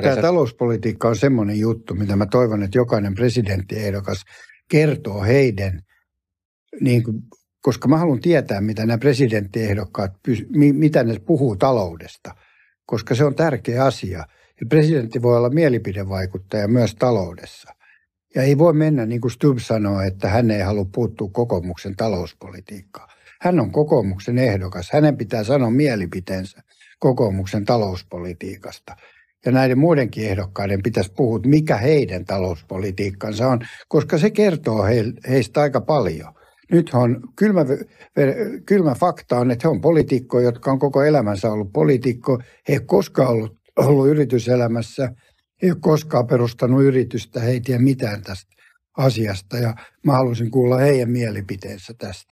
Tämä talouspolitiikka on semmoinen juttu, mitä mä toivon, että jokainen presidenttiehdokas kertoo heidän, niin kuin, koska mä haluan tietää, mitä nämä presidenttiehdokkaat, mitä ne puhuu taloudesta, koska se on tärkeä asia. Ja presidentti voi olla mielipidevaikuttaja myös taloudessa. Ja ei voi mennä, niin kuin Stubb sanoi, että hän ei halua puuttua kokoomuksen talouspolitiikkaan. Hän on kokoomuksen ehdokas. Hänen pitää sanoa mielipiteensä kokoomuksen talouspolitiikasta ja näiden muidenkin ehdokkaiden pitäisi puhua, mikä heidän talouspolitiikkansa on, koska se kertoo heistä aika paljon. Nyt on kylmä, kylmä fakta on, että he on poliitikkoja, jotka on koko elämänsä ollut poliitikko. He ei koskaan ollut, ollut yrityselämässä, ei ole koskaan perustanut yritystä, he ei tiedä mitään tästä asiasta ja mä haluaisin kuulla heidän mielipiteensä tästä.